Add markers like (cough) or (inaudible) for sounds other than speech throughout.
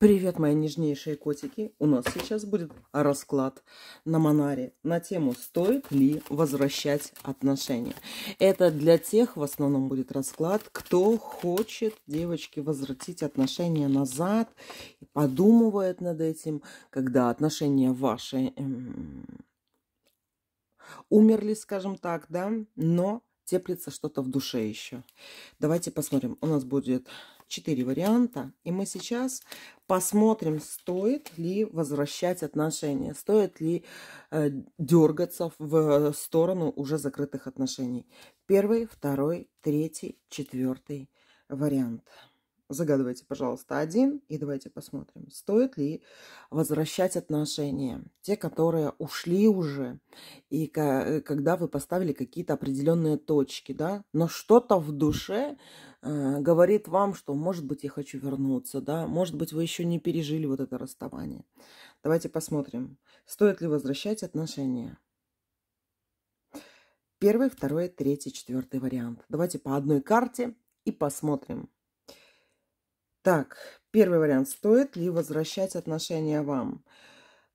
Привет, мои нежнейшие котики! У нас сейчас будет расклад на Монаре на тему «Стоит ли возвращать отношения?». Это для тех, в основном, будет расклад, кто хочет, девочки, возвратить отношения назад и подумывает над этим, когда отношения ваши эм, умерли, скажем так, да, но теплится что-то в душе еще. Давайте посмотрим. У нас будет четыре варианта. И мы сейчас посмотрим, стоит ли возвращать отношения, стоит ли э, дергаться в э, сторону уже закрытых отношений. Первый, второй, третий, четвертый вариант. Загадывайте, пожалуйста, один и давайте посмотрим, стоит ли возвращать отношения, те, которые ушли уже, и когда вы поставили какие-то определенные точки, да, но что-то в душе э, говорит вам, что, может быть, я хочу вернуться, да, может быть, вы еще не пережили вот это расставание. Давайте посмотрим, стоит ли возвращать отношения. Первый, второй, третий, четвертый вариант. Давайте по одной карте и посмотрим. Так, первый вариант. Стоит ли возвращать отношения вам?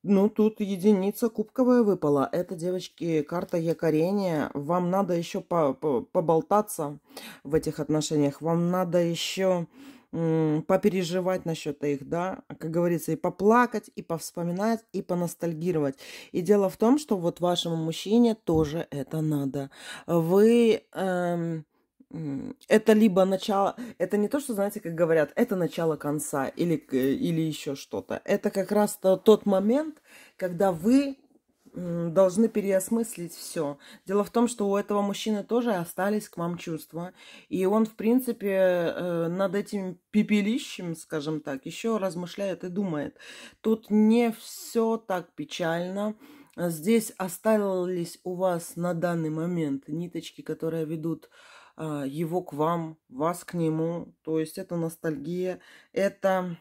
Ну, тут единица кубковая выпала. Это, девочки, карта якорения. Вам надо еще по -по поболтаться в этих отношениях. Вам надо еще попереживать насчет их, да, как говорится, и поплакать, и повспоминать, и поностальгировать. И дело в том, что вот вашему мужчине тоже это надо. Вы... Эм, это либо начало, это не то, что, знаете, как говорят, это начало конца или, или еще что-то. Это как раз то, тот момент, когда вы должны переосмыслить все. Дело в том, что у этого мужчины тоже остались к вам чувства. И он, в принципе, э, над этим пепелищем, скажем так, еще размышляет и думает. Тут не все так печально. Здесь остались у вас на данный момент ниточки, которые ведут э, а, его к вам, вас к нему. То есть это ностальгия, это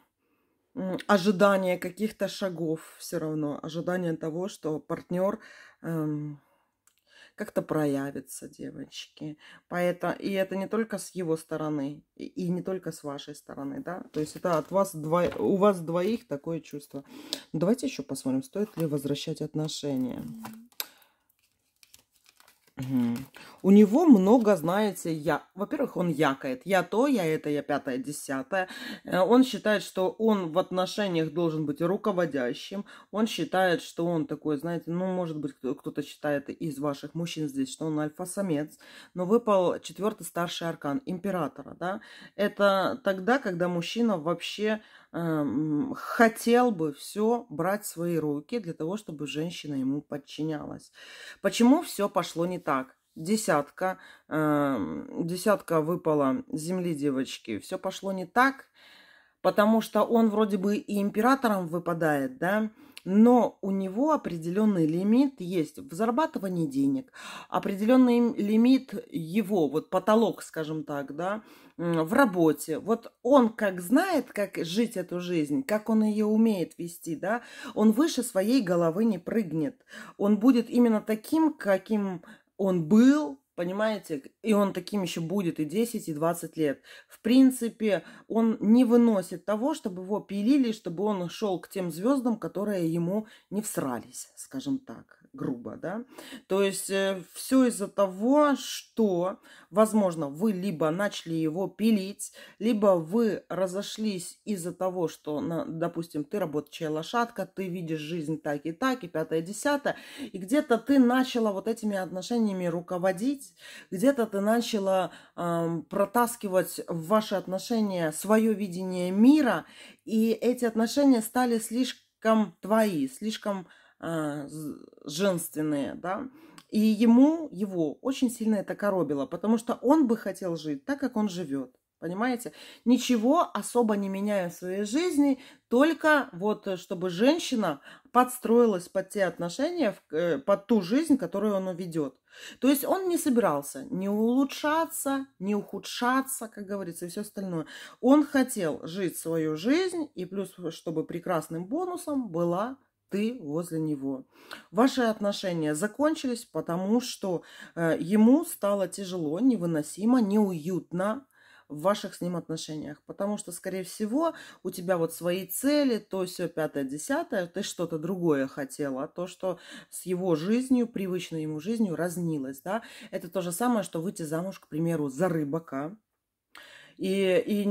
ожидание каких-то шагов все равно, ожидание того, что партнер эм, как-то проявится, девочки. Поэтому, и это не только с его стороны, и, и не только с вашей стороны, да. То есть это от вас дво, у вас двоих такое чувство. Давайте еще посмотрим, стоит ли возвращать отношения. У него много, знаете, я... Во-первых, он якает. Я то, я это, я пятое, десятое. Э, он считает, что он в отношениях должен быть руководящим. Он считает, что он такой, знаете, ну, может быть, кто-то считает из ваших мужчин здесь, что он альфа-самец. Но выпал четвертый старший аркан императора, да. Это тогда, когда мужчина вообще Эм, хотел бы все брать в свои руки для того, чтобы женщина ему подчинялась. Почему все пошло не так? Десятка, эм, десятка выпала земли девочки. Все пошло не так, потому что он вроде бы и императором выпадает, да, но у него определенный лимит есть в зарабатывании денег, определенный лимит его, вот потолок, скажем так, да, в работе. Вот он как знает, как жить эту жизнь, как он ее умеет вести, да, он выше своей головы не прыгнет. Он будет именно таким, каким он был, Понимаете? И он таким еще будет и 10, и 20 лет. В принципе, он не выносит того, чтобы его пилили, чтобы он шел к тем звездам, которые ему не всрались, скажем так грубо, да. То есть э, все из-за того, что, возможно, вы либо начали его пилить, либо вы разошлись из-за того, что, допустим, ты работающая лошадка, ты видишь жизнь так и так, и пятое, десятое, и где-то ты начала вот этими отношениями руководить, где-то ты начала эм, протаскивать в ваши отношения свое видение мира, и эти отношения стали слишком твои, слишком а, женственные, да, и ему, его очень сильно это коробило, потому что он бы хотел жить так, как он живет. Понимаете? Ничего особо не меняя в своей жизни, только вот э, чтобы женщина подстроилась под те отношения, э, под ту жизнь, которую он ведет. То есть он не собирался не улучшаться, не ухудшаться, как говорится, и все остальное. Он хотел жить свою жизнь, и плюс, чтобы прекрасным бонусом была ты возле него. Ваши отношения закончились, потому что э, ему стало тяжело, невыносимо, неуютно в ваших с ним отношениях. Потому что, скорее всего, у тебя вот свои цели, то все пятое, десятое, ты что-то другое хотела, а то, что с его жизнью, привычной ему жизнью разнилось, да. Это то же самое, что выйти замуж, к примеру, за рыбака, и, и,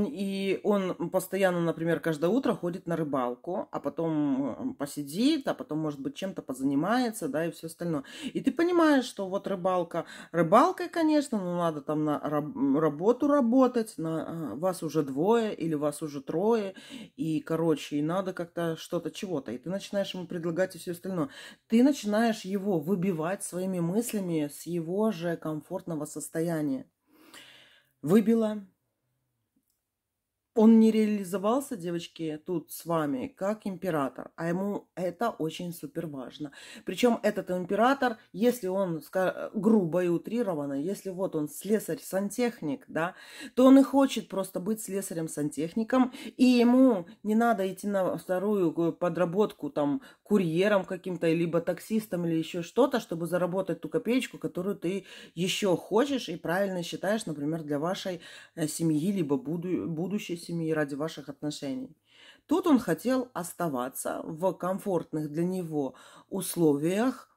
и он постоянно, например, каждое утро ходит на рыбалку, а потом э, посидит, а потом, может быть, чем-то позанимается, да, и все остальное. И ты понимаешь, что вот рыбалка, рыбалкой, конечно, но ну, надо там на работу работать, на э, вас уже двое или вас уже трое, и, короче, и надо как-то что-то, чего-то. И ты начинаешь ему предлагать и все остальное. Ты начинаешь его выбивать своими мыслями с его же комфортного состояния. Выбила, он не реализовался, девочки, тут с вами, как император, а ему это очень супер важно. Причем этот император, если он грубо и утрированно, если вот он слесарь-сантехник, да, то он и хочет просто быть слесарем-сантехником, и ему не надо идти на вторую подработку, там, курьером каким-то, либо таксистом, или еще что-то, чтобы заработать ту копеечку, которую ты еще хочешь и правильно считаешь, например, для вашей э, семьи, либо буду будущей семьи, ради ваших отношений. Тут он хотел оставаться в комфортных для него условиях,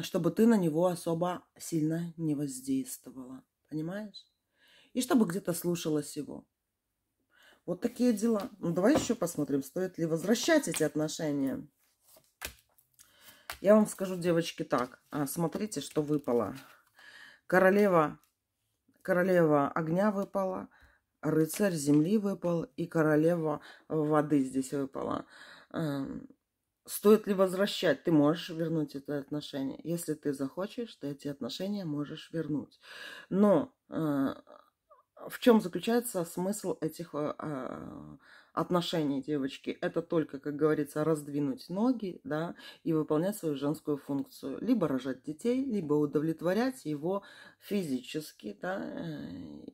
чтобы ты на него особо сильно не воздействовала. Понимаешь? И чтобы где-то слушалась его. Вот такие дела. Ну, давай еще посмотрим, стоит ли возвращать эти отношения. Я вам скажу, девочки, так. А, смотрите, что выпало. Королева, королева огня выпала – рыцарь земли выпал, и королева воды здесь выпала. Эм, стоит ли возвращать? Ты можешь вернуть это отношение. Если ты захочешь, ты эти отношения можешь вернуть. Но э, в чем заключается смысл этих э, а, отношений девочки? Это только, как говорится, раздвинуть ноги, да, и выполнять свою женскую функцию. Либо рожать детей, либо удовлетворять его физически, да,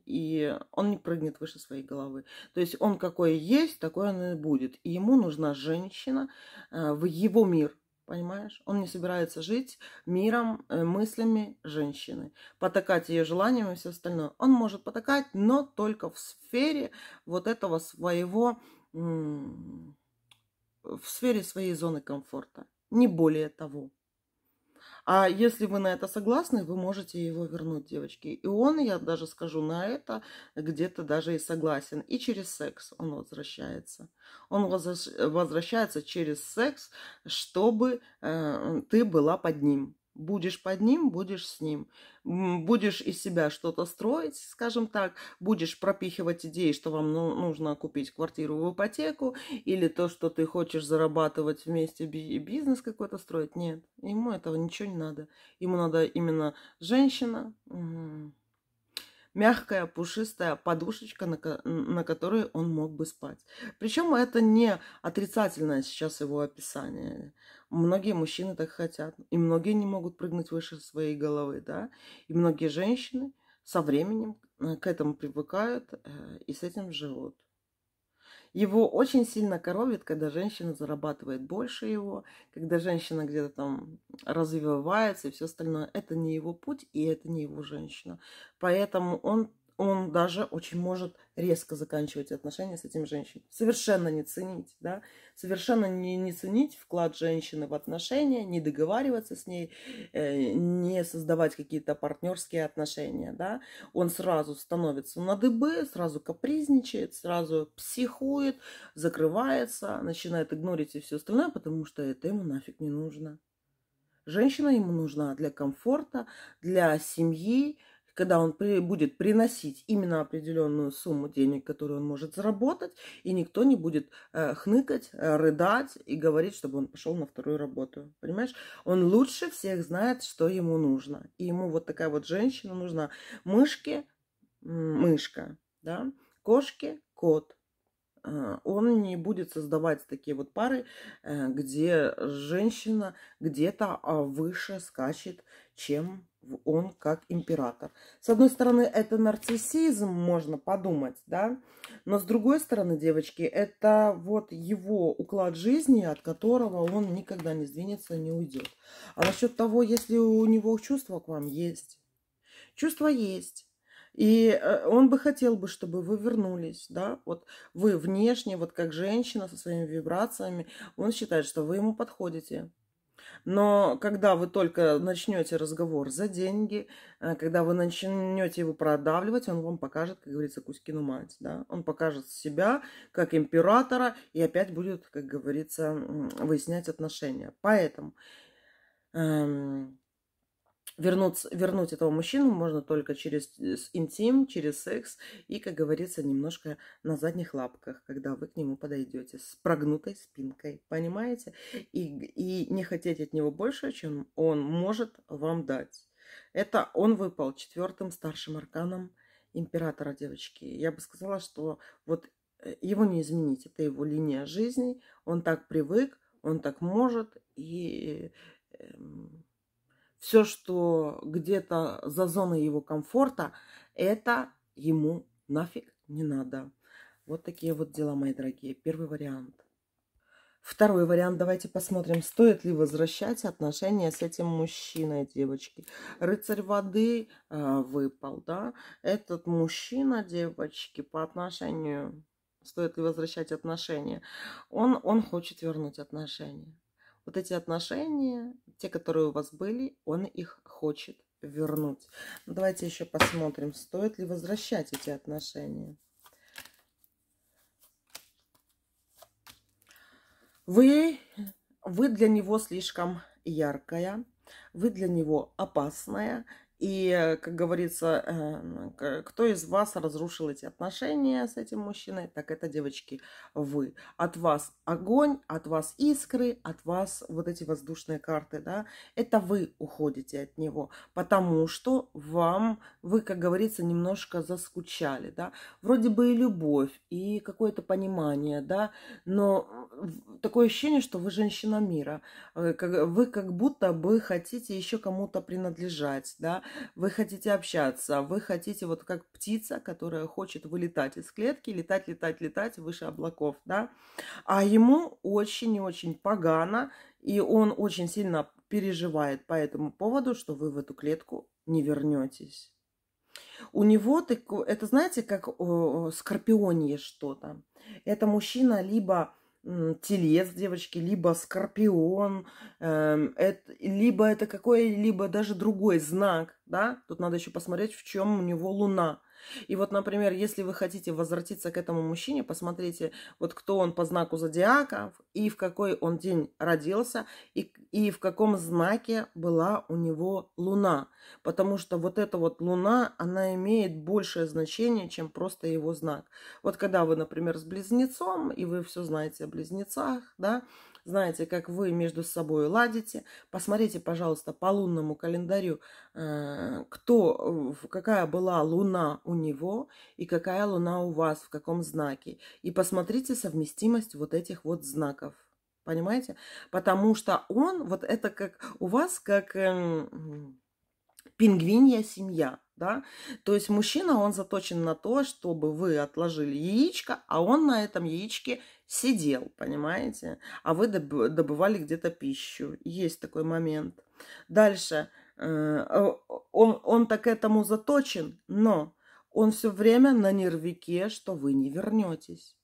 и он не прыгнет выше своей головы. То есть он какой есть, такой он и будет. И ему нужна женщина э, в его мир, Понимаешь? Он не собирается жить миром, э, мыслями женщины, потакать ее желаниям и все остальное. Он может потакать, но только в сфере вот этого своего, в сфере своей зоны комфорта. Не более того. А если вы на это согласны, вы можете его вернуть, девочки. И он, я даже скажу, на это где-то даже и согласен. И через секс он возвращается. Он возвращается через секс, чтобы э, ты была под ним. Будешь под ним, будешь с ним. Будешь из себя что-то строить, скажем так, будешь пропихивать идеи, что вам ну, нужно купить квартиру в ипотеку, или то, что ты хочешь зарабатывать вместе бизнес какой-то строить. Нет, ему этого ничего не надо. Ему надо именно женщина мягкая пушистая подушечка, на, на которой он мог бы спать. Причем это не отрицательное сейчас его описание. Многие мужчины так хотят, и многие не могут прыгнуть выше своей головы, да, и многие женщины со временем э, к этому привыкают э, и с этим живут. Его очень сильно коробит, когда женщина зарабатывает больше его, когда женщина где-то там развивается и все остальное. Это не его путь, и это не его женщина. Поэтому он он даже очень может резко заканчивать отношения с этим женщиной. Совершенно не ценить, да, совершенно не, не ценить вклад женщины в отношения, не договариваться с ней, э, не создавать какие-то партнерские отношения, да. Он сразу становится на дыбы, сразу капризничает, сразу психует, закрывается, начинает игнорить и все остальное, потому что это ему нафиг не нужно. Женщина ему нужна для комфорта, для семьи, когда он при, будет приносить именно определенную сумму денег, которую он может заработать, и никто не будет э, хныкать, э, рыдать и говорить, чтобы он пошел на вторую работу. Понимаешь? Он лучше всех знает, что ему нужно. И ему вот такая вот женщина нужна. Мышки, мышка, да? кошки, кот. А, он не будет создавать такие вот пары, э, где женщина где-то а, выше скачет, чем он как император. С одной стороны, это нарциссизм, можно подумать, да, но с другой стороны, девочки, это вот его уклад жизни, от которого он никогда не сдвинется, не уйдет. А насчет того, если у него чувства к вам есть, чувства есть, и э, он бы хотел бы, чтобы вы вернулись, да, вот вы внешне, вот как женщина со своими вибрациями, он считает, что вы ему подходите, но когда вы только начнете разговор за деньги, э, когда вы начнете его продавливать, он вам покажет, как говорится, Кузькину мать. Да? Он покажет себя как императора и опять будет, как говорится, выяснять отношения. Поэтому эм, вернуться, вернуть этого мужчину можно только через э, интим, через секс и, как говорится, немножко на задних лапках, когда вы к нему подойдете с прогнутой спинкой, понимаете? И, и не хотеть от него больше, чем он может вам дать. Это он выпал четвертым старшим арканом императора, девочки. Я бы сказала, что вот э, его не изменить, это его линия жизни, он так привык, он так может, и эм, все, что где-то за зоной его комфорта, это ему нафиг не надо. Вот такие вот дела, мои дорогие. Первый вариант. Второй вариант. Давайте посмотрим, стоит ли возвращать отношения с этим мужчиной, девочки. Рыцарь воды э, выпал, да? Этот мужчина, девочки, по отношению... Стоит ли возвращать отношения? Он, он хочет вернуть отношения вот эти отношения, те, которые у вас были, он их хочет вернуть. Ну, давайте еще посмотрим, стоит ли возвращать эти отношения. Вы, вы для него слишком яркая, вы для него опасная, и, э, как говорится, э, ну, кто из вас разрушил эти отношения с этим мужчиной, так это, девочки, вы. От вас огонь, от вас искры, от вас вот эти воздушные карты, да, это вы уходите от него, потому что вам, вы, как говорится, немножко заскучали, да. Вроде бы и любовь, и какое-то понимание, да, но такое ощущение, что вы женщина мира, э, вы как будто бы хотите еще кому-то принадлежать, да, вы хотите общаться, вы хотите вот как птица, которая хочет вылетать из клетки, летать, летать, летать выше облаков, да, а ему очень и очень погано, и он очень сильно переживает по этому поводу, что вы в эту клетку не вернетесь. У него, это знаете, как скорпионье что-то. Это мужчина либо телец, девочки, либо скорпион, э, эм, это, либо это какой-либо даже другой знак, да, тут надо еще посмотреть, в чем у него луна. И вот, например, если вы хотите возвратиться к этому мужчине, посмотрите, вот кто он по знаку зодиака, и в какой он день родился, и, и в каком знаке была у него луна. Потому что вот эта вот луна, она имеет большее значение, чем просто его знак. Вот когда вы, например, с близнецом, и вы все знаете о близнецах, да, знаете, как вы между собой ладите. Посмотрите, пожалуйста, по лунному календарю, э, кто, какая была луна у него и какая луна у вас, в каком знаке. И посмотрите совместимость вот этих вот знаков. Понимаете? Потому что он, вот это как у вас, как эм, пингвинья семья да? То есть мужчина, он заточен на то, чтобы вы отложили яичко, а он на этом яичке сидел, понимаете? А вы добывали где-то пищу. Есть такой момент. Дальше. Э, он, он так этому заточен, но он все время на нервике, что вы не вернетесь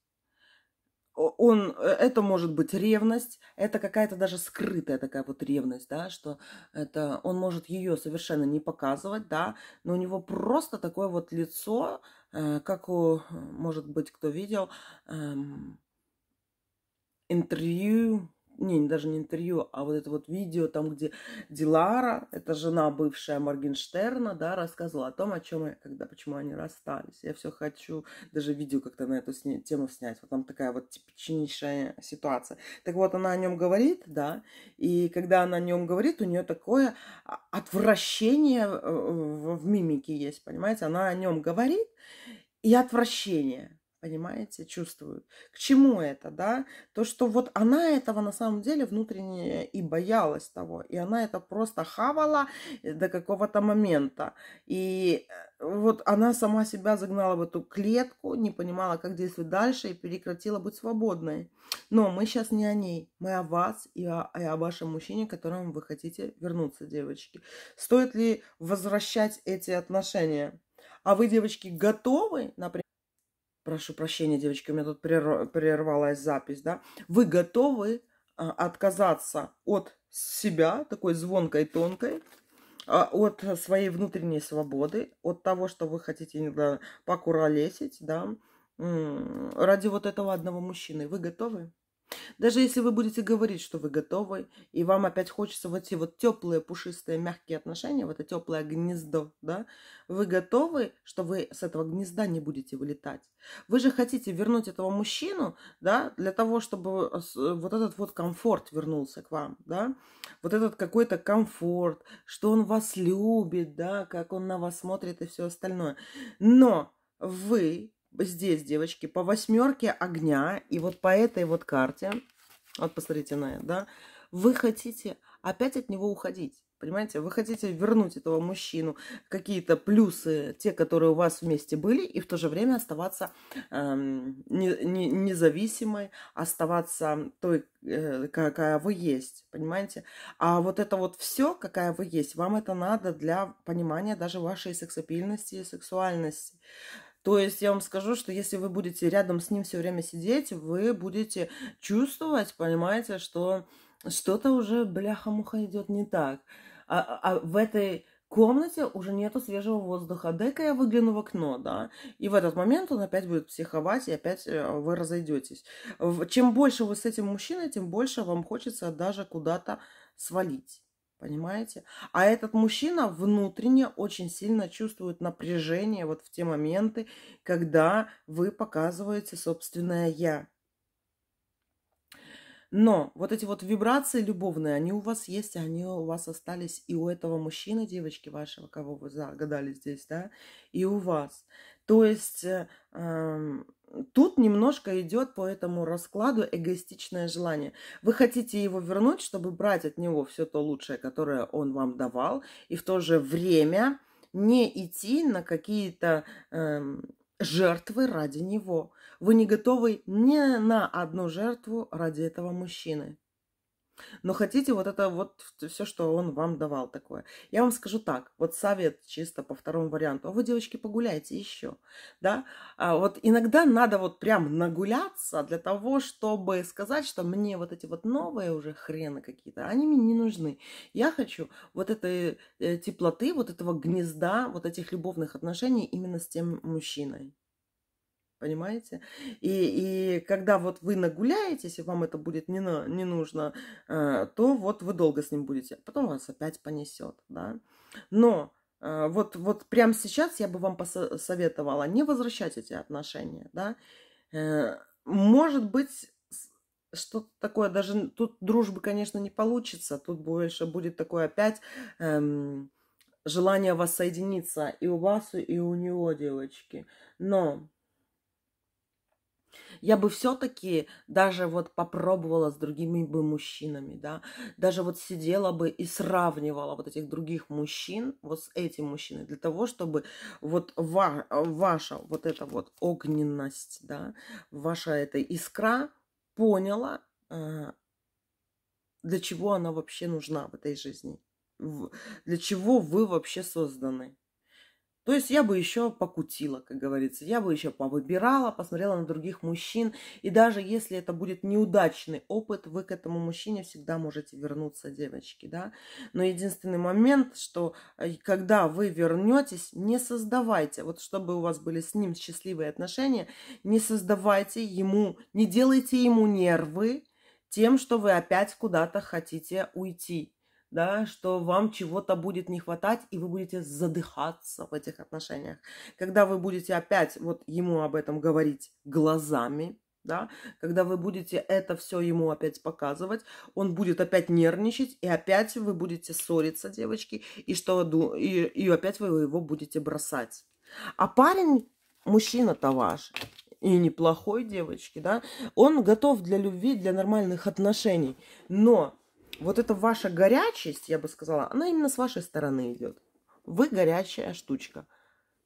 он, э, это может быть ревность, это какая-то даже скрытая такая вот ревность, да, что это, он может ее совершенно не показывать, да, но у него просто такое вот лицо, э, как у, может быть, кто видел, эм, интервью не, даже не интервью, а вот это вот видео, там, где Дилара, это жена бывшая Моргенштерна, да, рассказывала о том, о чем я, когда, почему они расстались. Я все хочу даже видео как-то на эту сня- тему снять. Вот там такая вот типичнейшая ситуация. Так вот, она о нем говорит, да, и когда она о нем говорит, у нее такое отвращение э, в, в мимике есть, понимаете? Она о нем говорит, и отвращение понимаете, чувствуют. К чему это, да? То, что вот она этого на самом деле внутренне и боялась того, и она это просто хавала э, до какого-то момента. И э, вот она сама себя загнала в эту клетку, не понимала, как действовать дальше и прекратила быть свободной. Но мы сейчас не о ней, мы о вас и о, и о вашем мужчине, к которому вы хотите вернуться, девочки. Стоит ли возвращать эти отношения? А вы, девочки, готовы, например, Прошу прощения, девочки, у меня тут прервалась запись, да. Вы готовы а, отказаться от себя, такой звонкой, тонкой, а, от своей внутренней свободы, от того, что вы хотите иногда покуролесить, да, ради вот этого одного мужчины. Вы готовы? Даже если вы будете говорить, что вы готовы, и вам опять хочется вот эти вот теплые, пушистые, мягкие отношения, вот это теплое гнездо, да, вы готовы, что вы с этого гнезда не будете вылетать. Вы же хотите вернуть этого мужчину, да, для того, чтобы э, э, вот этот вот комфорт вернулся к вам, да, вот этот какой-то комфорт, что он вас любит, да, как он на вас смотрит и все остальное. Но вы здесь, девочки, по восьмерке огня, и вот по этой вот карте, вот посмотрите на это, да, вы хотите опять от него уходить. Понимаете, вы хотите вернуть этого мужчину какие-то плюсы, те, которые у вас вместе были, и в то же время оставаться эм, не, не, независимой, оставаться той, э, какая вы есть, понимаете? А вот это вот все, какая вы есть, вам это надо для понимания даже вашей сексапильности и сексуальности. То есть я вам скажу, что если вы будете рядом с ним все время сидеть, вы будете чувствовать, понимаете, что что-то уже бляха-муха идет не так. А, а, а в этой комнате уже нету свежего воздуха. Дай-ка я выгляну в окно, да. И в этот момент он опять будет психовать, и опять э, вы разойдетесь. Чем больше вы с этим мужчиной, тем больше вам хочется даже куда-то свалить. Понимаете? А этот мужчина внутренне очень сильно чувствует напряжение вот в те моменты, когда вы показываете собственное «я». Но вот эти вот вибрации любовные, они у вас есть, они у вас остались и у этого мужчины, девочки вашего, кого вы загадали здесь, да, и у вас. То есть э, эм, тут немножко идет по этому раскладу эгоистичное желание. Вы хотите его вернуть, чтобы брать от него все то лучшее, которое он вам давал, и в то же время не идти на какие-то э, жертвы ради него. Вы не готовы ни на одну жертву ради этого мужчины. Но хотите вот это вот все, что он вам давал такое. Я вам скажу так, вот совет чисто по второму варианту. А вы, девочки, погуляйте еще, да? А вот иногда надо вот прям нагуляться для того, чтобы сказать, что мне вот эти вот новые уже хрены какие-то, они мне не нужны. Я хочу вот этой э, теплоты, вот этого гнезда, вот этих любовных отношений именно с тем мужчиной понимаете? И, и когда вот вы нагуляетесь, и вам это будет не, на, не нужно, э, то вот вы долго с ним будете, а потом вас опять понесет, да. Но э, вот, вот прямо сейчас я бы вам посоветовала не возвращать эти отношения, да. Э, может быть, что-то такое, даже тут дружбы, конечно, не получится, тут больше будет такое опять... Эм, желание воссоединиться и у вас, и у него, девочки. Но я бы все-таки даже вот попробовала с другими бы мужчинами, да, даже вот сидела бы и сравнивала вот этих других мужчин вот с этим мужчиной для того, чтобы вот ва ваша вот эта вот огненность, да, ваша эта искра поняла, э, для чего она вообще нужна в этой жизни, для чего вы вообще созданы. То есть я бы еще покутила, как говорится, я бы еще повыбирала, посмотрела на других мужчин, и даже если это будет неудачный опыт, вы к этому мужчине всегда можете вернуться, девочки, да. Но единственный момент, что э, когда вы вернетесь, не создавайте, вот чтобы у вас были с ним счастливые отношения, не создавайте ему, не делайте ему нервы тем, что вы опять куда-то хотите уйти да, что вам чего-то будет не хватать, и вы будете задыхаться в этих отношениях. Когда вы будете опять вот ему об этом говорить глазами, да, когда вы будете это все ему опять показывать, он будет опять нервничать, и опять вы будете ссориться, девочки, и что, и, и опять вы его будете бросать. А парень, мужчина-то ваш, и неплохой девочки, да, он готов для любви, для нормальных отношений, но вот эта ваша горячесть, я бы сказала, она именно с вашей стороны идет. Вы горячая штучка.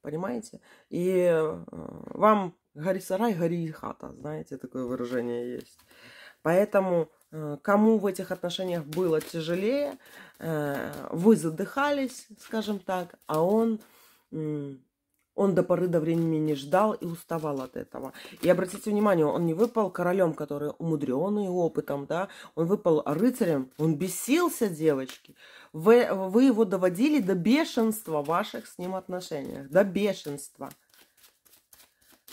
Понимаете? И э, вам гори сарай, гори хата. Знаете, такое выражение есть. Поэтому э, кому в этих отношениях было тяжелее, э, вы задыхались, скажем так, а он он до поры до времени не ждал и уставал от этого. И обратите внимание, он не выпал королем, который умудренный опытом, да, он выпал рыцарем, он бесился, девочки. Вы, вы его доводили до бешенства в ваших с ним отношениях, до бешенства.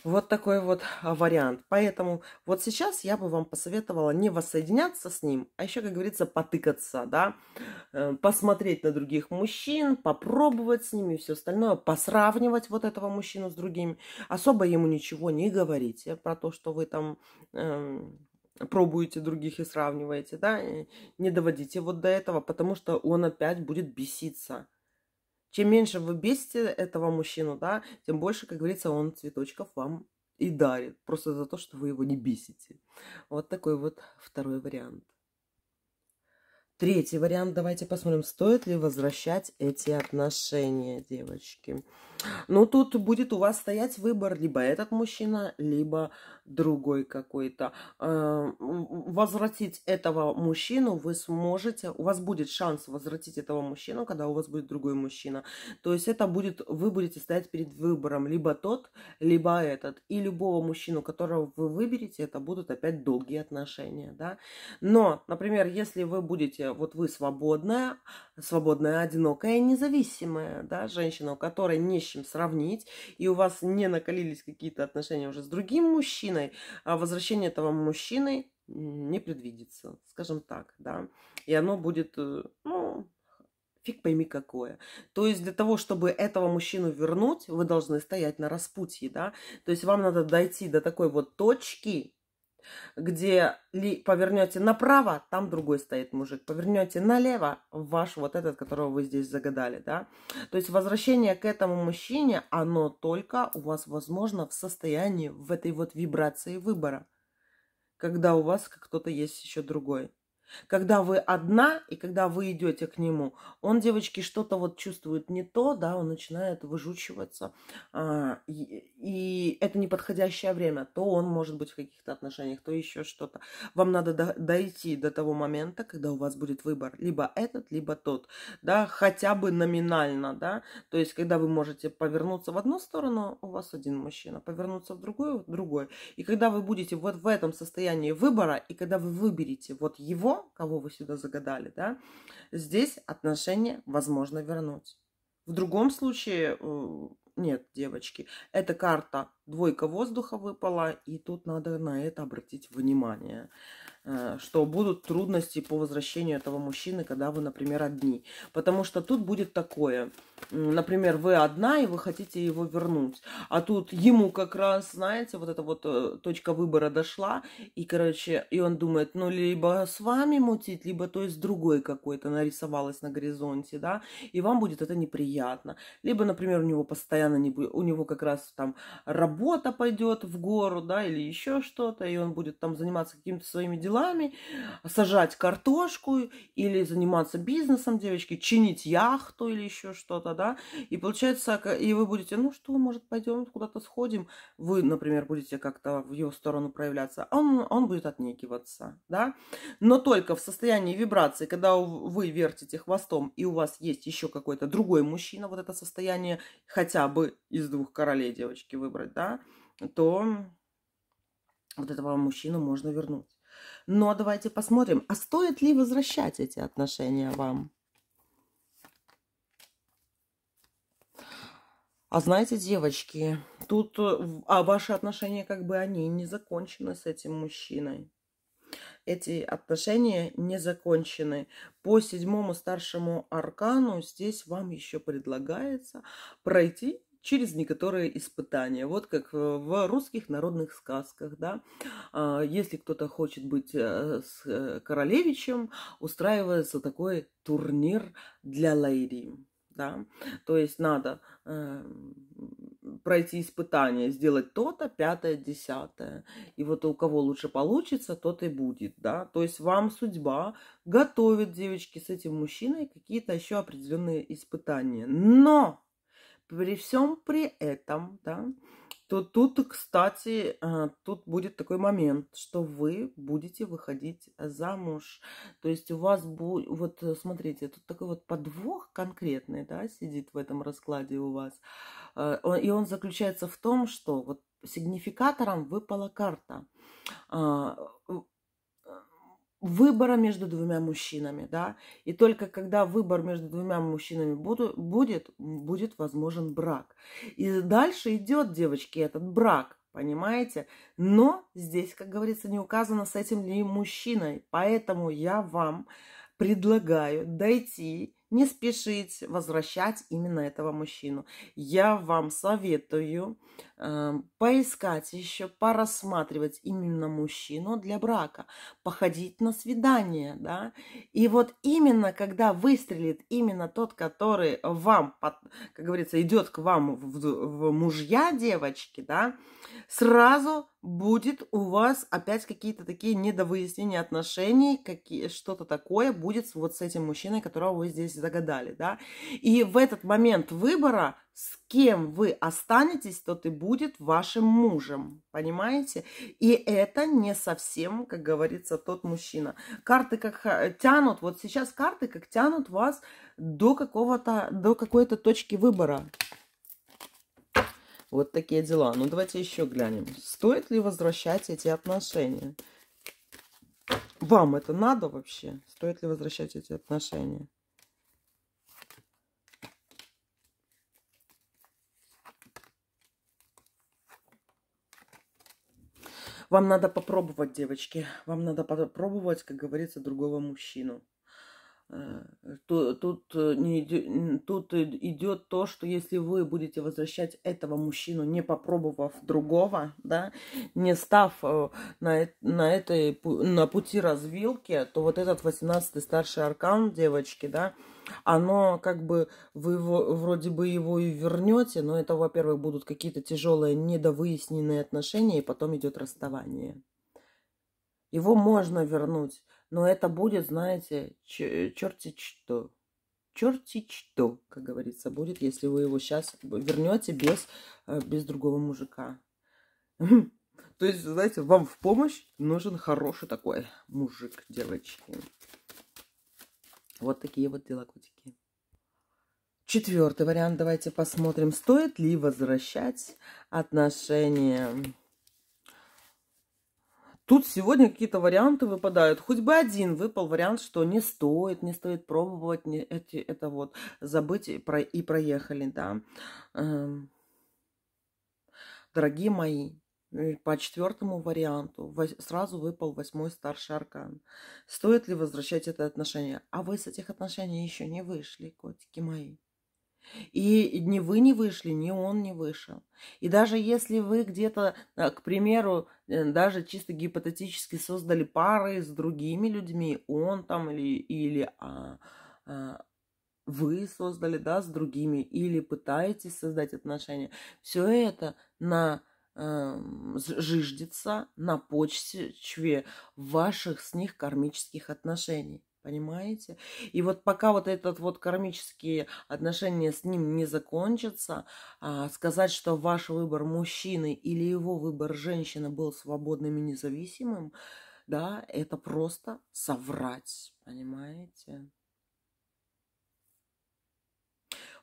Вот такой вот а, вариант. Поэтому вот сейчас я бы вам посоветовала не воссоединяться с ним, а еще, как говорится, потыкаться, да, э, посмотреть на других мужчин, попробовать с ними все остальное, посравнивать вот этого мужчину с другими. Особо ему ничего не говорите про то, что вы там эм, пробуете других и сравниваете, да, не доводите вот до этого, потому что он опять будет беситься. Чем меньше вы бесите этого мужчину, да, тем больше, как говорится, он цветочков вам и дарит. Просто за то, что вы его не бесите. Вот такой вот второй вариант. Третий вариант. Давайте посмотрим, стоит ли возвращать эти отношения, девочки. Ну, тут будет у вас стоять выбор. Либо этот мужчина, либо другой какой-то. Э, возвратить этого мужчину вы сможете, у вас будет шанс возвратить этого мужчину, когда у вас будет другой мужчина. То есть это будет, вы будете стоять перед выбором либо тот, либо этот. И любого мужчину, которого вы выберете, это будут опять долгие отношения, да. Но, например, если вы будете, вот вы свободная, свободная, одинокая, независимая, да, женщина, у которой не с чем сравнить, и у вас не накалились какие-то отношения уже с другим мужчиной, мужчиной, а возвращение этого мужчины не предвидится, скажем так, да. И оно будет, э, ну, фиг пойми какое. То есть для того, чтобы этого мужчину вернуть, вы должны стоять на распутье, да. То есть вам надо дойти до такой вот точки, где ли повернете направо, там другой стоит мужик, повернете налево, ваш вот этот, которого вы здесь загадали, да. То есть возвращение к этому мужчине, оно только у вас возможно в состоянии, в этой вот вибрации выбора, когда у вас кто-то есть еще другой. Когда вы одна и когда вы идете к нему, он, девочки, что-то вот чувствует не то, да, он начинает выжучиваться, а, и, это неподходящее время, то он может быть в каких-то отношениях, то еще что-то. Вам надо дойти до того момента, когда у вас будет выбор, либо этот, либо тот, да, хотя бы номинально, да, то есть когда вы можете повернуться в одну сторону, у вас один мужчина, повернуться в другую, другой. И когда вы будете вот в этом состоянии выбора, и когда вы выберете вот его, кого вы сюда загадали, да, здесь отношения возможно вернуть. В другом случае э, нет, девочки. Эта карта двойка воздуха выпала, и тут надо на это обратить внимание. Э, что будут трудности по возвращению этого мужчины, когда вы, например, одни. Потому что тут будет такое, например, вы одна, и вы хотите его вернуть. А тут ему как раз, знаете, вот эта вот э, точка выбора дошла, и, короче, и он думает, ну, либо с вами мутить, либо то есть другой какой-то нарисовалась на горизонте, да, и вам будет это неприятно. Либо, например, у него постоянно не будет, у него как раз там работа пойдет в гору, да, или еще что-то, и он будет там заниматься какими-то своими делами, делами, сажать картошку или заниматься бизнесом, девочки, чинить яхту или еще что-то, да. И получается, и вы будете, ну что, может, пойдем куда-то сходим. Вы, например, будете как-то в его сторону проявляться, а он, он будет отнекиваться, да. Но только в состоянии вибрации, когда вы вертите хвостом, и у вас есть еще какой-то другой мужчина, вот это состояние хотя бы из двух королей девочки выбрать, да, то вот этого мужчину можно вернуть. Но давайте посмотрим, а стоит ли возвращать эти отношения вам? А знаете, девочки, тут э, а ваши отношения, как бы они не закончены с этим мужчиной. Эти отношения не закончены. По седьмому старшему аркану здесь вам еще предлагается пройти через некоторые испытания. Вот как э, в русских народных сказках, да. А, если кто-то хочет быть э, с э, королевичем, устраивается такой турнир для лейди, Да? То есть надо пройти испытания, сделать то-то, пятое, десятое. И вот у кого лучше получится, тот и будет. Да? То есть вам судьба готовит девочки с этим мужчиной какие-то еще определенные испытания. Но при всем при этом, да, то тут, кстати, э, тут будет такой момент, что вы будете выходить замуж. То есть у вас будет, вот э, смотрите, тут такой вот подвох конкретный, да, сидит в этом раскладе у вас. Э, и он заключается в том, что вот сигнификатором выпала карта выбора между двумя мужчинами, да, и только когда выбор между двумя мужчинами буду, будет, будет возможен брак. И дальше идет, девочки, этот брак, понимаете? Но здесь, как говорится, не указано, с этим ли мужчиной, поэтому я вам предлагаю дойти не спешить возвращать именно этого мужчину. Я вам советую э, поискать еще, порассматривать именно мужчину для брака, походить на свидание, да. И вот именно когда выстрелит именно тот, который вам, как говорится, идет к вам в, в мужья девочки, да, сразу будет у вас опять какие-то такие недовыяснения отношений, какие, что-то такое будет вот с этим мужчиной, которого вы здесь загадали, да. И в этот момент выбора, с кем вы останетесь, тот и будет вашим мужем, понимаете? И это не совсем, как говорится, тот мужчина. Карты как тянут, вот сейчас карты как тянут вас до какого-то, до какой-то точки выбора. Вот такие дела. Ну, давайте еще глянем. Стоит ли возвращать эти отношения? Вам это надо вообще? Стоит ли возвращать эти отношения? Вам надо попробовать, девочки. Вам надо попробовать, как говорится, другого мужчину. Э, тут, э, тут, не, тут идет то, что если вы будете возвращать этого мужчину, не попробовав другого, да, не став э, на, на, этой, на пути развилки, то вот этот 18-й старший аркан девочки, да, оно как бы вы его, вроде бы его и вернете, но это, во-первых, будут какие-то тяжелые недовыясненные отношения, и потом идет расставание. Его можно вернуть, но это будет, знаете, черти что. Черти что, как говорится, будет, если вы его сейчас вернете без, э, без другого мужика. (laughs) То есть, знаете, вам в помощь нужен хороший такой мужик, девочки. Вот такие вот дела, котики. Четвертый вариант. Давайте посмотрим, стоит ли возвращать отношения Тут сегодня какие-то варианты выпадают. Хоть бы один выпал вариант, что не стоит, не стоит пробовать, не, эти, это вот забыть и, про, и проехали, да. Эм, дорогие мои, э, по четвертому варианту сразу выпал восьмой старший аркан. Стоит ли возвращать это отношение? А вы с этих отношений еще не вышли, котики мои. И ни вы не вышли, ни он не вышел. И даже если вы где-то, э, к примеру, э, даже чисто гипотетически создали пары с другими людьми, он там или, или а, а, вы создали, да, с другими, или пытаетесь создать отношения, все это на э, жиждется на почве ваших с них кармических отношений. Понимаете? И вот пока вот этот вот кармические отношения с ним не закончатся, а, сказать, что ваш выбор мужчины или его выбор женщины был свободным и независимым, да, это просто соврать, понимаете?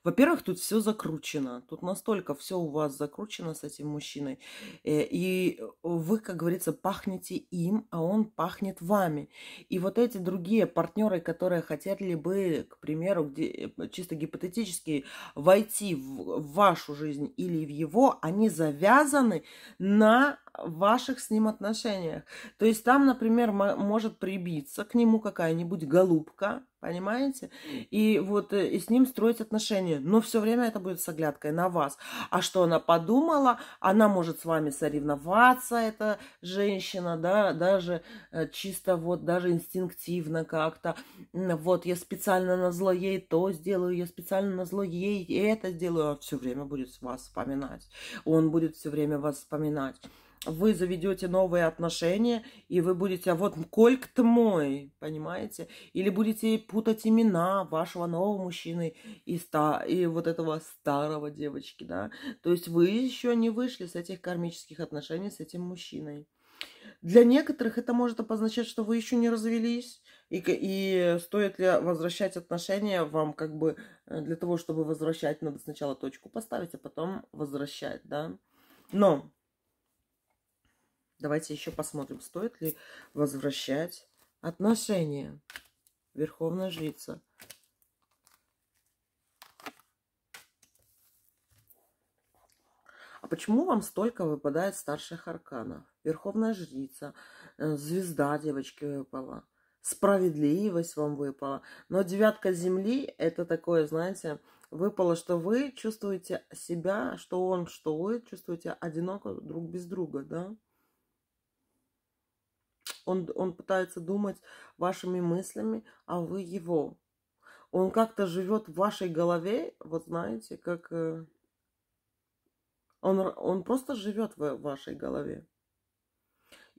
Во-первых, тут все закручено. Тут настолько все у вас закручено с этим мужчиной. Э, и э, вы, как говорится, пахнете им, а он пахнет вами. И вот эти другие партнеры, которые хотели бы, к примеру, где, э, чисто гипотетически войти в вашу жизнь или в его, они завязаны на в ваших с ним отношениях. То есть там, например, может прибиться к нему какая-нибудь голубка, понимаете? И вот э, и с ним строить отношения. Но все время это будет с оглядкой на вас. А что она подумала? Она может с вами соревноваться, эта женщина, да, даже э, чисто вот, даже инстинктивно как-то. Вот я специально на зло ей то сделаю, я специально на зло ей это сделаю. А все время будет вас вспоминать. Он будет все время вас вспоминать вы заведете новые отношения, и вы будете, а вот кольк-то мой, понимаете? Или будете путать имена вашего нового мужчины и, ста и вот этого старого девочки, да? То есть вы еще не вышли с этих кармических отношений с этим мужчиной. Для некоторых это может обозначать, что вы еще не развелись, и, и стоит ли возвращать отношения вам как бы э, для того, чтобы возвращать, надо сначала точку поставить, а потом возвращать, да? Но Давайте еще посмотрим, стоит ли возвращать отношения. Верховная жрица. А почему вам столько выпадает старших арканов? Верховная жрица, э, звезда девочки выпала, справедливость вам выпала. Но девятка земли – это такое, знаете, выпало, что вы чувствуете себя, что он, что вы чувствуете одиноко друг без друга, да? Он, он пытается думать вашими мыслями, а вы его. Он как-то живет в вашей голове, вот знаете, как... Э, он, он просто живет в вашей голове.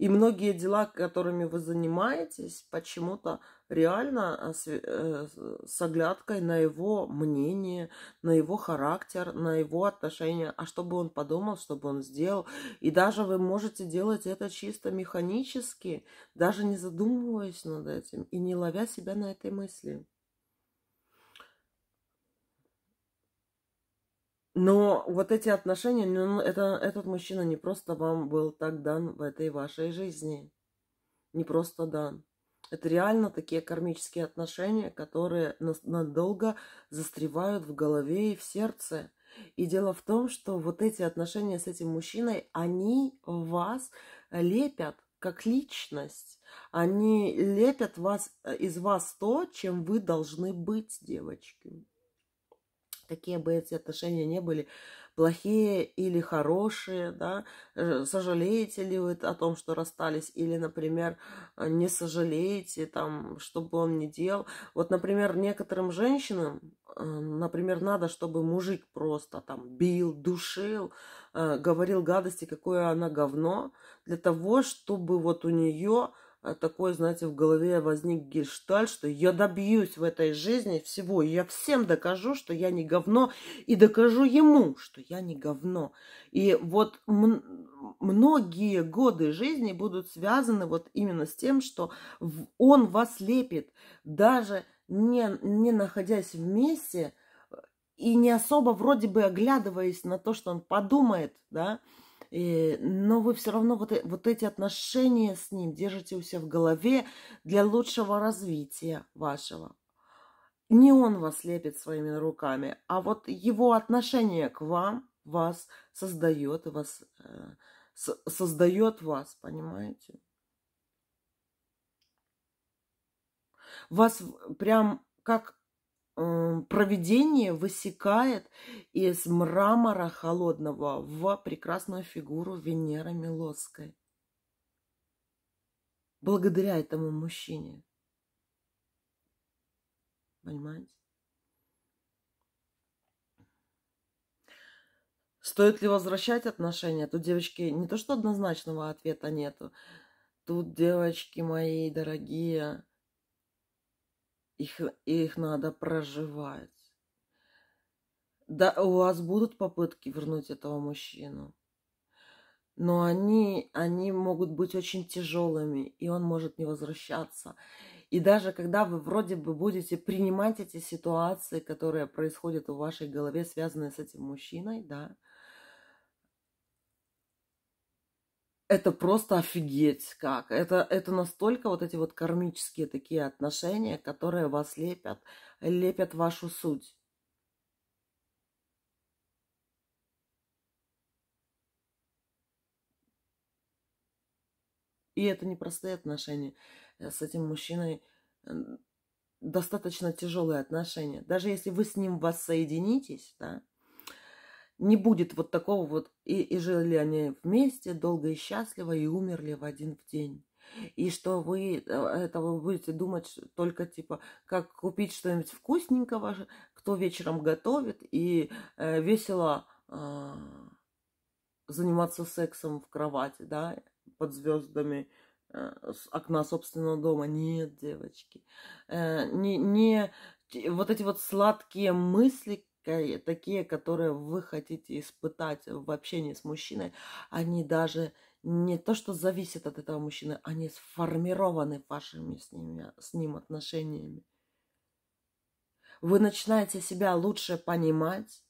И многие дела, которыми вы занимаетесь, почему-то реально а, э, с, э, с оглядкой на его мнение, на его характер, на его отношения, а что бы он подумал, что бы он сделал. И даже вы можете делать это чисто механически, даже не задумываясь над этим и не ловя себя на этой мысли. Но вот эти отношения, ну, это, этот мужчина не просто вам был так дан в этой вашей жизни. Не просто дан. Это реально такие кармические отношения, которые надолго застревают в голове и в сердце. И дело в том, что вот эти отношения с этим мужчиной, они вас лепят как личность. Они лепят вас, э, из вас то, чем вы должны быть, девочки какие бы эти отношения не были, плохие или хорошие, да, э, сожалеете ли вы о том, что расстались, или, например, э, не сожалеете, там, что бы он ни делал. Вот, например, некоторым женщинам, э, например, надо, чтобы мужик просто там бил, душил, говорил гадости, какое она говно, для того, чтобы вот у нее а такой, знаете, в голове возник гешталь, что я добьюсь в этой жизни всего, и я всем докажу, что я не говно, и докажу ему, что я не говно. И вот многие годы жизни будут связаны вот именно с тем, что он вас лепит, даже не, не находясь вместе, э, и не особо вроде бы оглядываясь на то, что он подумает, да, Э, но вы все равно вот, э, вот эти отношения с ним держите у себя в голове для лучшего развития вашего. Не он вас лепит своими руками, а вот его отношение к вам вас создает, вас, э, создает вас, понимаете? Вас прям как Э, проведение высекает из мрамора холодного в прекрасную фигуру Венеры Милоской. Благодаря этому мужчине. Понимаете? Стоит ли возвращать отношения? Тут, девочки, не то что однозначного ответа нету. Тут, девочки мои дорогие, их, их надо проживать. Да, у вас будут попытки вернуть этого мужчину. Но они, они могут быть очень тяжелыми, и он может не возвращаться. И даже когда вы вроде бы будете принимать эти ситуации, которые происходят в вашей голове, связанные с этим мужчиной, да, это просто офигеть как. Это, это настолько вот эти вот кармические такие отношения, которые вас лепят, лепят вашу суть. И это непростые отношения. Э, с этим мужчиной достаточно тяжелые отношения. Даже если вы с ним воссоединитесь, да, не будет вот такого вот, и, и жили они вместе долго и счастливо, и умерли в один день. И что вы, э, этого будете думать только типа, как купить что-нибудь вкусненького, кто вечером готовит, и э, весело э, заниматься сексом в кровати, да, под звездами э, с окна собственного дома. Нет, девочки. Э, не, не вот эти вот сладкие мысли, такие, которые вы хотите испытать в общении с мужчиной, они даже не то, что зависят от этого мужчины, они сформированы вашими с, ними, с ним отношениями. Вы начинаете себя лучше понимать,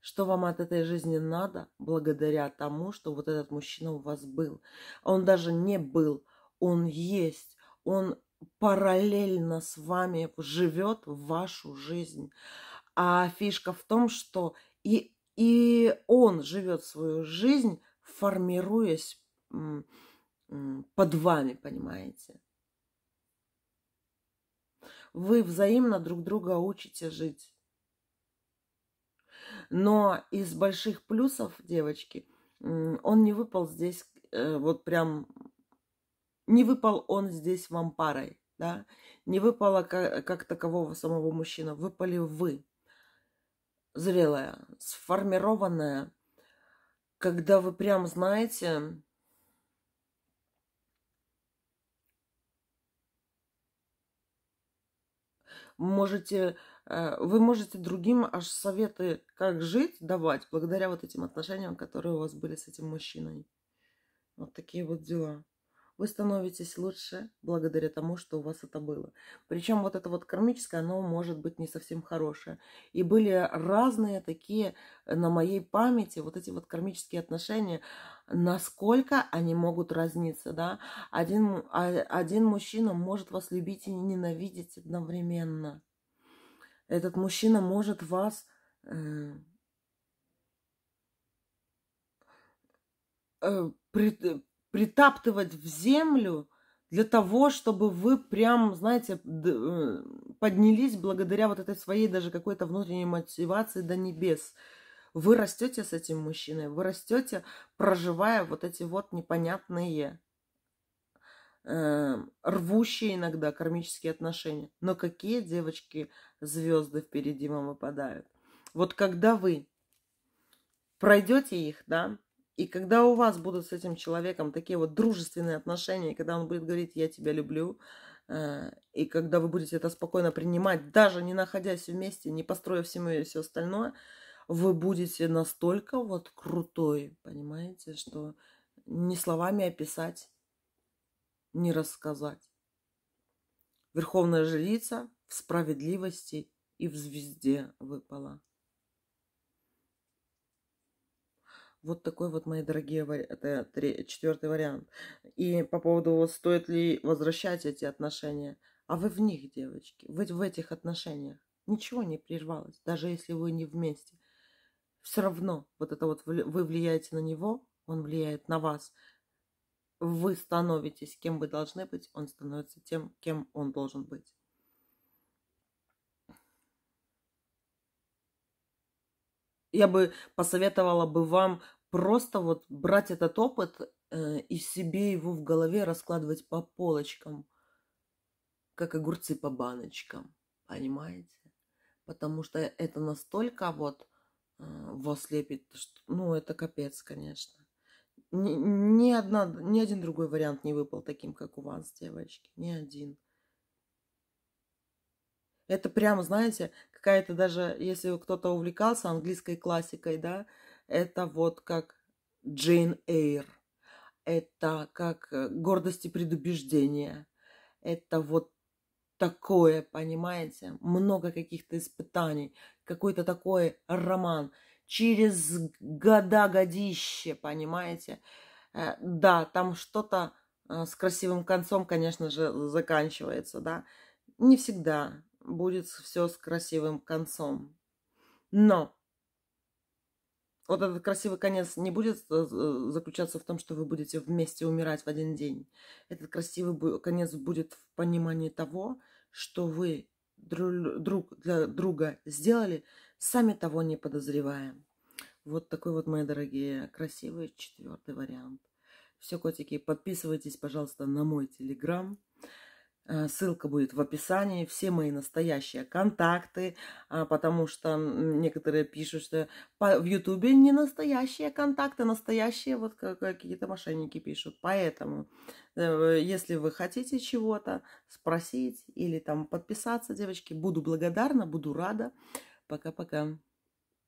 что вам от этой жизни надо, благодаря тому, что вот этот мужчина у вас был. Он даже не был, он есть, он параллельно с вами живет в вашу жизнь. А фишка в том, что и, и он живет свою жизнь, формируясь под вами, понимаете. Вы взаимно друг друга учите жить. Но из больших плюсов, девочки, он не выпал здесь, э, вот прям, не выпал он здесь вам парой, да, не выпало как, как такового самого мужчина, выпали вы зрелая, сформированная, когда вы прям знаете, можете, э, вы можете другим аж советы, как жить, давать, благодаря вот этим отношениям, которые у вас были с этим мужчиной. Вот такие вот дела вы становитесь лучше благодаря тому, что у вас это было. Причем вот это вот кармическое, оно может быть не совсем хорошее. И были разные такие э, на моей памяти вот эти вот кармические отношения, насколько они могут разниться, да. Один, а, один мужчина может вас любить и ненавидеть одновременно. Этот мужчина может вас э, э, при, притаптывать в землю для того, чтобы вы прям, знаете, э, поднялись благодаря вот этой своей даже какой-то внутренней мотивации до небес. Вы растете с этим мужчиной, вы растете, проживая вот эти вот непонятные, э, рвущие иногда кармические отношения. Но какие девочки звезды впереди вам выпадают? Вот когда вы пройдете их, да, и когда у вас будут с этим человеком такие вот дружественные отношения, и когда он будет говорить «я тебя люблю», э, и когда вы будете это спокойно принимать, даже не находясь вместе, не построив семью и все остальное, вы будете настолько вот крутой, понимаете, что ни словами описать, ни рассказать. Верховная жрица в справедливости и в звезде выпала. Вот такой вот, мои дорогие, это четвертый вариант. И по поводу, стоит ли возвращать эти отношения. А вы в них, девочки, вы в этих отношениях. Ничего не прервалось, даже если вы не вместе. Все равно вот это вот вы влияете на него, он влияет на вас. Вы становитесь кем вы должны быть, он становится тем, кем он должен быть. я бы посоветовала бы вам просто вот брать этот опыт э, и себе его в голове раскладывать по полочкам, как огурцы по баночкам, понимаете? Потому что это настолько вот э, вас лепит, что, ну, это капец, конечно. Ни, ни, одна, ни один другой вариант не выпал таким, как у вас, девочки. Ни один. Это прямо, знаете, какая-то даже, если кто-то увлекался английской классикой, да, это вот как Джейн Эйр, это как э, гордость и предубеждение, это вот такое, понимаете, много каких-то испытаний, какой-то такой роман через года годище, понимаете, э, да, там что-то э, с красивым концом, конечно же, заканчивается, да, не всегда, будет все с красивым концом. Но вот этот красивый конец не будет э, заключаться в том, что вы будете вместе умирать в один день. Этот красивый конец будет в понимании того, что вы друг для друга сделали, сами того не подозревая. Вот такой вот, мои дорогие, красивый четвертый вариант. Все, котики, подписывайтесь, пожалуйста, на мой телеграм. Э, ссылка будет в описании, все мои настоящие контакты, а, потому что некоторые пишут, что в Ютубе не настоящие контакты, настоящие вот какие-то мошенники пишут. Поэтому, э, если вы хотите чего-то спросить или там подписаться, девочки, буду благодарна, буду рада. Пока-пока.